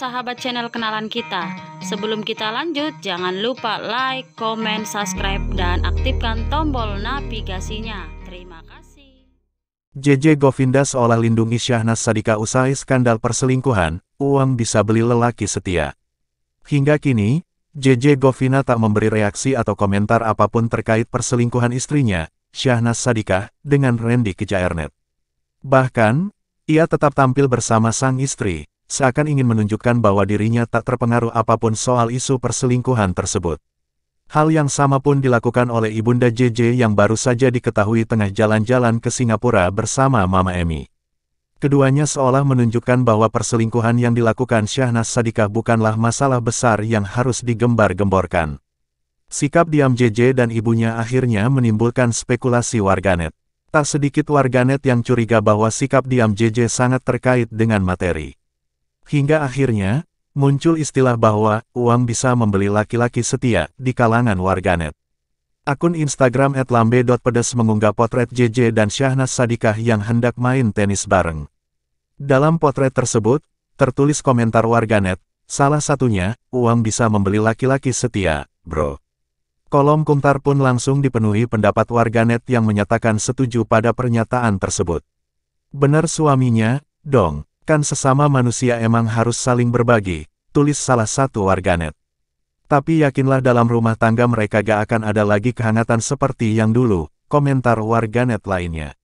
sahabat channel kenalan kita. Sebelum kita lanjut, jangan lupa like, comment, subscribe, dan aktifkan tombol navigasinya. Terima kasih. JJ Govinda seolah lindungi Syahnas Sadika usai skandal perselingkuhan, uang bisa beli lelaki setia. Hingga kini, JJ Govina tak memberi reaksi atau komentar apapun terkait perselingkuhan istrinya, Syahnas Sadikah, dengan Randy Kejaernet. Bahkan, ia tetap tampil bersama sang istri, seakan ingin menunjukkan bahwa dirinya tak terpengaruh apapun soal isu perselingkuhan tersebut. Hal yang sama pun dilakukan oleh Ibunda JJ yang baru saja diketahui tengah jalan-jalan ke Singapura bersama Mama Emi. Keduanya seolah menunjukkan bahwa perselingkuhan yang dilakukan Syahnas Sadikah bukanlah masalah besar yang harus digembar-gemborkan. Sikap diam JJ dan ibunya akhirnya menimbulkan spekulasi warganet. Tak sedikit warganet yang curiga bahwa sikap diam JJ sangat terkait dengan materi. Hingga akhirnya, muncul istilah bahwa uang bisa membeli laki-laki setia di kalangan warganet. Akun Instagram @lambe.pedes mengunggah potret JJ dan Syahnas Sadikah yang hendak main tenis bareng. Dalam potret tersebut, tertulis komentar warganet, salah satunya, uang bisa membeli laki-laki setia, bro. Kolom komentar pun langsung dipenuhi pendapat warganet yang menyatakan setuju pada pernyataan tersebut. Benar suaminya, dong. Bahkan sesama manusia emang harus saling berbagi, tulis salah satu warganet. Tapi yakinlah dalam rumah tangga mereka gak akan ada lagi kehangatan seperti yang dulu, komentar warganet lainnya.